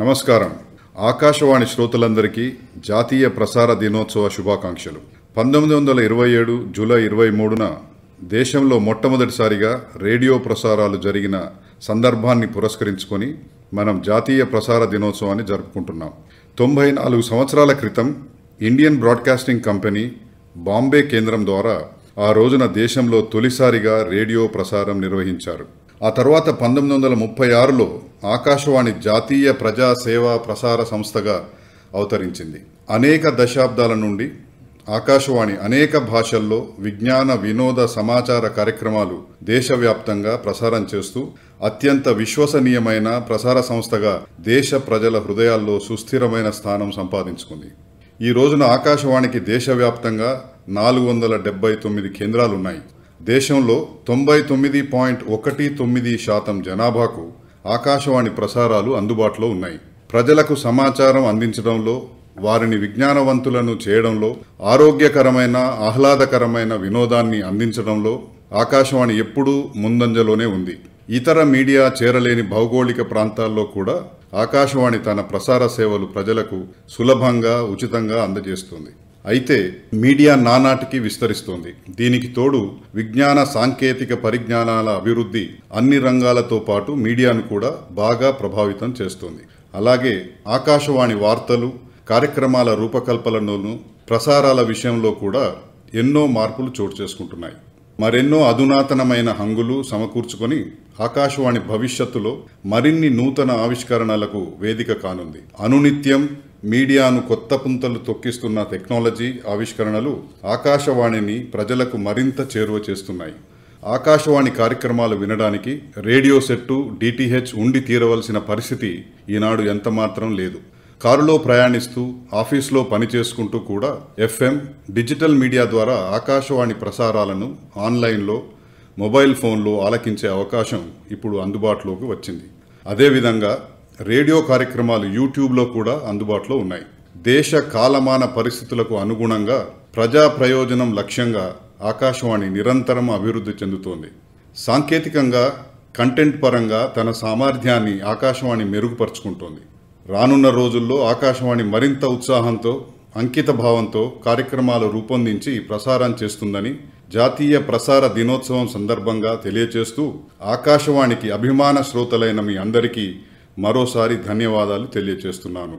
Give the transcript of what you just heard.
నమస్కారం ఆకాశవాణి శ్రోతలందరికీ జాతీయ ప్రసార దినోత్సవ శుభాకాంక్షలు పంతొమ్మిది వందల ఇరవై ఏడు జూలై ఇరవై మూడున దేశంలో మొట్టమొదటిసారిగా రేడియో ప్రసారాలు జరిగిన సందర్భాన్ని పురస్కరించుకొని మనం జాతీయ ప్రసార దినోత్సవాన్ని జరుపుకుంటున్నాం తొంభై నాలుగు సంవత్సరాల క్రితం ఇండియన్ బ్రాడ్కాస్టింగ్ కంపెనీ బాంబే కేంద్రం ద్వారా ఆ రోజున దేశంలో తొలిసారిగా రేడియో ప్రసారం నిర్వహించారు ఆ తర్వాత పంతొమ్మిది వందల ముప్పై ఆరులో ఆకాశవాణి జాతీయ ప్రజా సేవా ప్రసార సంస్థగా అవతరించింది అనేక దశాబ్దాల నుండి ఆకాశవాణి అనేక భాషల్లో విజ్ఞాన వినోద సమాచార కార్యక్రమాలు దేశవ్యాప్తంగా ప్రసారం చేస్తూ అత్యంత విశ్వసనీయమైన ప్రసార సంస్థగా దేశ ప్రజల హృదయాల్లో సుస్థిరమైన స్థానం సంపాదించుకుంది ఈ రోజున ఆకాశవాణికి దేశవ్యాప్తంగా నాలుగు వందల డెబ్బై తొమ్మిది కేంద్రాలున్నాయి దేశంలో తొంభై తొమ్మిది పాయింట్ ఒకటి తొమ్మిది శాతం జనాభాకు ఆకాశవాణి ప్రసారాలు అందుబాటులో ఉన్నాయి ప్రజలకు సమాచారం అందించడంలో వారిని విజ్ఞానవంతులను చేయడంలో ఆరోగ్యకరమైన ఆహ్లాదకరమైన వినోదాన్ని అందించడంలో ఆకాశవాణి ఎప్పుడూ ముందంజలోనే ఉంది ఇతర మీడియా చేరలేని భౌగోళిక ప్రాంతాల్లో కూడా ఆకాశవాణి తన ప్రసార సేవలు ప్రజలకు సులభంగా ఉచితంగా అందజేస్తుంది అయితే మీడియా నానాటికి విస్తరిస్తోంది దీనికి తోడు విజ్ఞాన సాంకేతిక పరిజ్ఞానాల అభివృద్ధి అన్ని రంగాలతో పాటు మీడియాను కూడా బాగా ప్రభావితం చేస్తుంది అలాగే ఆకాశవాణి వార్తలు కార్యక్రమాల రూపకల్పనలోనూ ప్రసారాల విషయంలో కూడా ఎన్నో మార్పులు చోటు చేసుకుంటున్నాయి మరెన్నో అధునాతనమైన హంగులు సమకూర్చుకొని ఆకాశవాణి భవిష్యత్తులో మరిన్ని నూతన ఆవిష్కరణలకు వేదిక కానుంది అనునిత్యం మీడియాను కొత్త పుంతలు తొక్కిస్తున్న టెక్నాలజీ ఆవిష్కరణలు ఆకాశవాణిని ప్రజలకు మరింత చేరువ చేస్తున్నాయి ఆకాశవాణి కార్యక్రమాలు వినడానికి రేడియో సెట్టు డిటిహెచ్ ఉండి తీరవలసిన పరిస్థితి ఈనాడు ఎంతమాత్రం లేదు కారులో ప్రయాణిస్తూ ఆఫీస్లో పనిచేసుకుంటూ కూడా ఎఫ్ఎం డిజిటల్ మీడియా ద్వారా ఆకాశవాణి ప్రసారాలను ఆన్లైన్లో మొబైల్ ఫోన్లో ఆలకించే అవకాశం ఇప్పుడు అందుబాటులోకి వచ్చింది అదేవిధంగా రేడియో కార్యక్రమాలు యూట్యూబ్లో కూడా అందుబాటులో ఉన్నాయి దేశ కాలమాన పరిస్థితులకు అనుగుణంగా ప్రజా ప్రయోజనం లక్ష్యంగా ఆకాశవాణి నిరంతరం అభివృద్ధి చెందుతోంది సాంకేతికంగా కంటెంట్ పరంగా తన సామర్థ్యాన్ని ఆకాశవాణి మెరుగుపరుచుకుంటోంది రానున్న రోజుల్లో ఆకాశవాణి మరింత ఉత్సాహంతో అంకిత భావంతో కార్యక్రమాలు రూపొందించి ప్రసారం చేస్తుందని జాతీయ ప్రసార దినోత్సవం సందర్భంగా తెలియచేస్తూ ఆకాశవాణికి అభిమాన శ్రోతలైన మీ అందరికీ మరోసారి ధన్యవాదాలు తెలియచేస్తున్నాను